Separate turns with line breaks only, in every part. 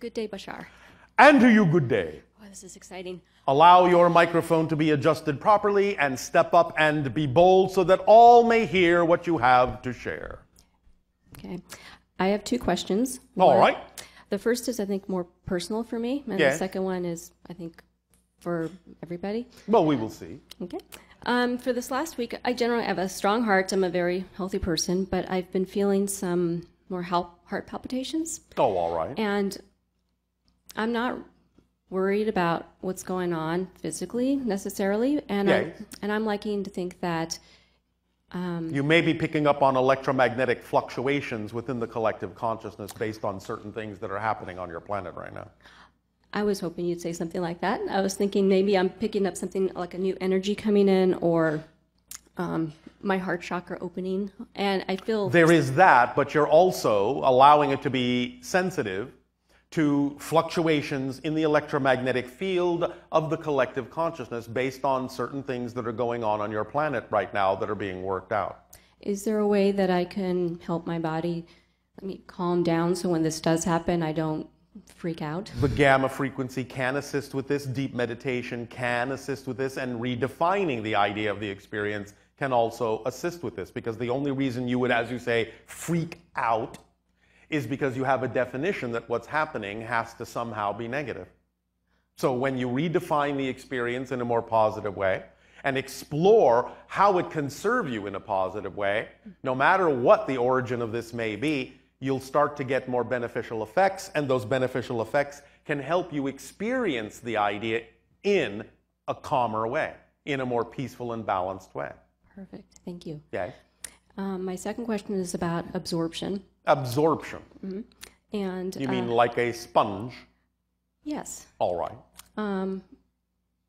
Good day, Bashar.
And to you, good day.
Oh, this is exciting.
Allow your microphone to be adjusted properly and step up and be bold so that all may hear what you have to share.
Okay. I have two questions. All One, right. The first is, I think, more personal for me, and the second one is, I think, for everybody. Well, we will see. Okay. Um, for this last week, I generally have a strong heart. I'm a very healthy person, but I've been feeling some more heart palpitations.
Oh, all right.
And I'm not worried about what's going on physically necessarily, and I'm, and I'm liking to think that. Um, you
may be picking up on electromagnetic fluctuations within the collective consciousness based on certain things that are happening on your planet right now.
I was hoping you'd say something like that. I was thinking maybe I'm picking up something like a new energy coming in or um, my heart chakra opening. And I feel. There
is that, but you're also allowing it to be sensitive to fluctuations in the electromagnetic field of the collective consciousness based on certain things that are going on on your planet right now that are being worked out.
Is there a way that I can help my body let me calm down so when this does happen I don't freak out? The
gamma frequency can assist with this, deep meditation can assist with this and redefining the idea of the experience can also assist with this because the only reason you would as you say freak out is because you have a definition that what's happening has to somehow be negative. So when you redefine the experience in a more positive way and explore how it can serve you in a positive way, no matter what the origin of this may be, you'll start to get more beneficial effects, and those beneficial effects can help you experience the idea in a calmer way, in a more peaceful and balanced way.
Perfect. Thank you. Yeah. Um, my second question is about absorption.
Absorption.
Mm-hmm. And you uh, mean
like a sponge? Yes. All right.
Um,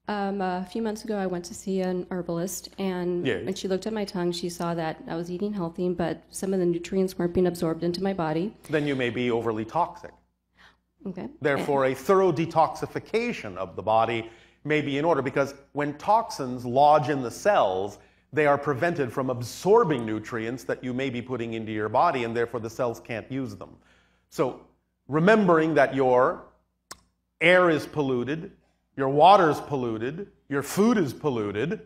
um, a few months ago, I went to see an herbalist, and yeah. when she looked at my tongue, she saw that I was eating healthy, but some of the nutrients weren't being absorbed into my body.
Then you may be overly toxic.
Okay. Therefore, a
thorough detoxification of the body may be in order because when toxins lodge in the cells, they are prevented from absorbing nutrients that you may be putting into your body, and therefore the cells can't use them. So, remembering that your air is polluted, your water is polluted, your food is polluted,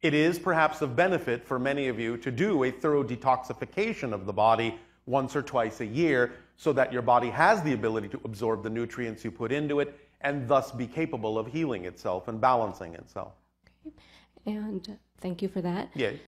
it is perhaps of benefit for many of you to do a thorough detoxification of the body once or twice a year so that your body has the ability to absorb the nutrients you put into it and thus be capable of healing itself and balancing itself
and thank you for that.
Yeah.